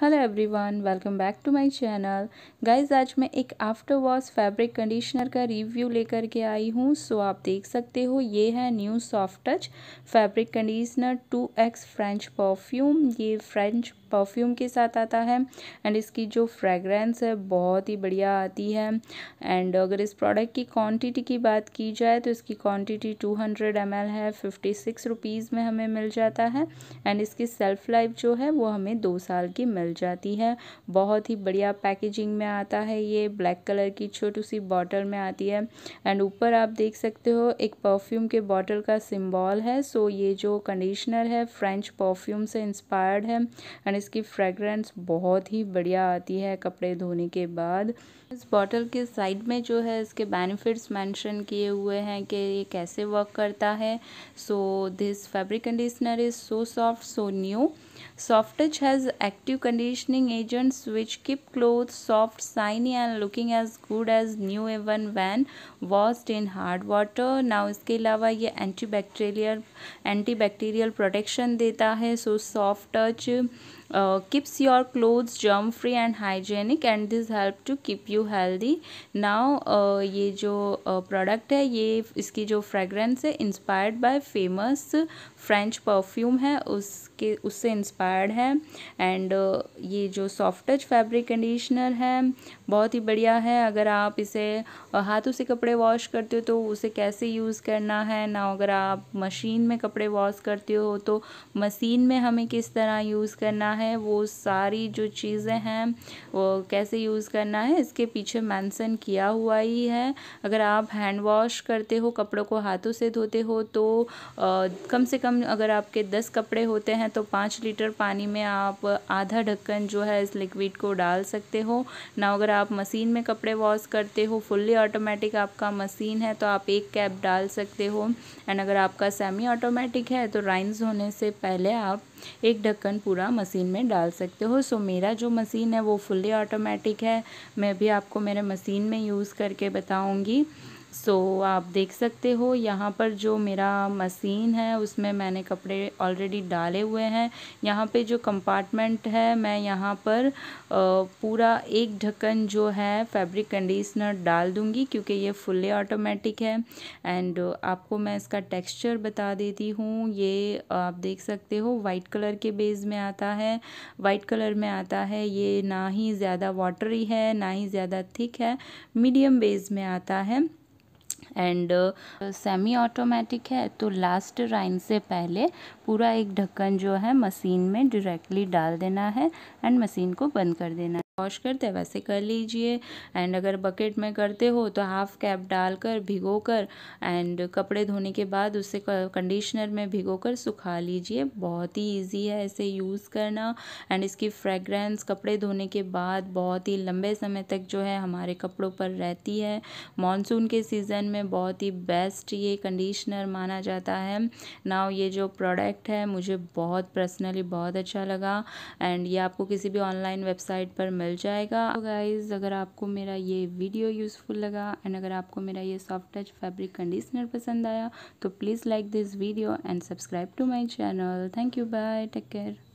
Hello everyone welcome back to my channel guys आज मैं एक आफ्टर वॉश फैब्रिक कंडीशनर का रिव्यू लेकर के आई हूँ सो आप देख सकते हो ये है new soft touch fabric conditioner two x French perfume ये फ्रेंच परफ्यूम के साथ आता है एंड इसकी जो फ्रेगरेंस है बहुत ही बढ़िया आती है एंड अगर इस प्रोडक्ट की क्वांटिटी की बात की जाए तो इसकी क्वांटिटी 200 हंड्रेड है फिफ्टी सिक्स रुपीज़ में हमें मिल जाता है एंड इसकी सेल्फ़ लाइफ जो है वो हमें दो साल की मिल जाती है बहुत ही बढ़िया पैकेजिंग में आता है ये ब्लैक कलर की छोटी सी बॉटल में आती है एंड ऊपर आप देख सकते हो एक परफ्यूम के बॉटल का सिम्बॉल है सो ये जो कंडीशनर है फ्रेंच परफ्यूम से इंस्पायर्ड है एंड इसकी फ्रेगरेंस बहुत ही बढ़िया आती है कपड़े धोने के बाद इस बॉटल के साइड में जो है इसके बेनिफिट्स मेंशन किए हुए हैं कि ये कैसे वर्क करता है so this fabric conditioner is so soft so new Soft touch has active conditioning agents which keep clothes soft, shiny and looking as good as new even when washed in hard water. Now iske ilawa ye antibacterial antibacterial protection deta hai so soft touch uh, keeps your clothes germ free and hygienic and this help to keep you healthy. Now uh, ये जो product uh, है ये इसकी जो fragrance है inspired by famous French perfume है उसके उससे इंस्पायर्ड है एंड ये जो सॉफ्ट टच फैब्रिक कंडीशनर है बहुत ही बढ़िया है अगर आप इसे uh, हाथों से कपड़े वॉश करते हो तो उसे कैसे यूज़ करना है ना अगर आप मशीन में कपड़े वॉश करते हो तो मशीन में हमें किस तरह यूज़ करना है वो सारी जो चीज़ें हैं वो कैसे यूज़ करना है इसके पीछे मैंसन किया हुआ ही है अगर आप हैंड वॉश करते हो कपड़ों को हाथों से धोते हो तो आ, uh, कम से कम अगर आपके दस कपड़े होते हैं तो पाँच लीटर लीटर पानी में आप आधा ढक्कन जो है इस लिक्विड को डाल सकते हो ना अगर आप मशीन में कपड़े वॉश करते हो फुल्ली ऑटोमेटिक आपका मशीन है तो आप एक कैप डाल सकते हो एंड अगर आपका सेमी ऑटोमेटिक है तो राइन्स होने से पहले आप एक ढक्कन पूरा मशीन में डाल सकते हो सो मेरा जो मशीन है वो फुल्ली ऑटोमेटिक है मैं भी आपको मेरे मशीन में यूज़ करके बताऊँगी सो so, आप देख सकते हो यहाँ पर जो मेरा मशीन है उसमें मैंने कपड़े ऑलरेडी डाले हुए हैं यहाँ पे जो कंपार्टमेंट है मैं यहाँ पर पूरा एक ढक्कन जो है फैब्रिक कंडीशनर डाल दूँगी क्योंकि ये फुल्ली ऑटोमेटिक है एंड आपको मैं इसका टेक्सचर बता देती हूँ ये आप देख सकते हो वाइट कलर के बेस में आता है वाइट कलर में आता है ये ना ही ज़्यादा वाटरी है ना ही ज़्यादा थिक है मीडियम बेस में आता है एंड सेमी ऑटोमेटिक है तो लास्ट राइन से पहले पूरा एक ढक्कन जो है मशीन में डायरेक्टली डाल देना है एंड मशीन को बंद कर देना है वॉश करते हैं वैसे कर लीजिए एंड अगर बकेट में करते हो तो हाफ़ कैप डालकर भिगो कर एंड कपड़े धोने के बाद उसे कंडीशनर में भिगो कर सुखा लीजिए बहुत ही ईजी है इसे यूज़ करना एंड इसकी फ्रेग्रेंस कपड़े धोने के बाद बहुत ही लंबे समय तक जो है हमारे कपड़ों पर रहती है मानसून के सीज़न में बहुत ही बेस्ट ये कंडीशनर माना जाता है ना ये जो प्रोडक्ट है मुझे बहुत पर्सनली बहुत अच्छा लगा एंड ये आपको किसी भी ऑनलाइन वेबसाइट पर मिल गल जाएगा तो गाइज़ अगर आपको मेरा ये वीडियो यूज़फुल लगा एंड अगर आपको मेरा ये सॉफ्ट टच फैब्रिक कंडीशनर पसंद आया तो please like this video and subscribe to my channel thank you bye take care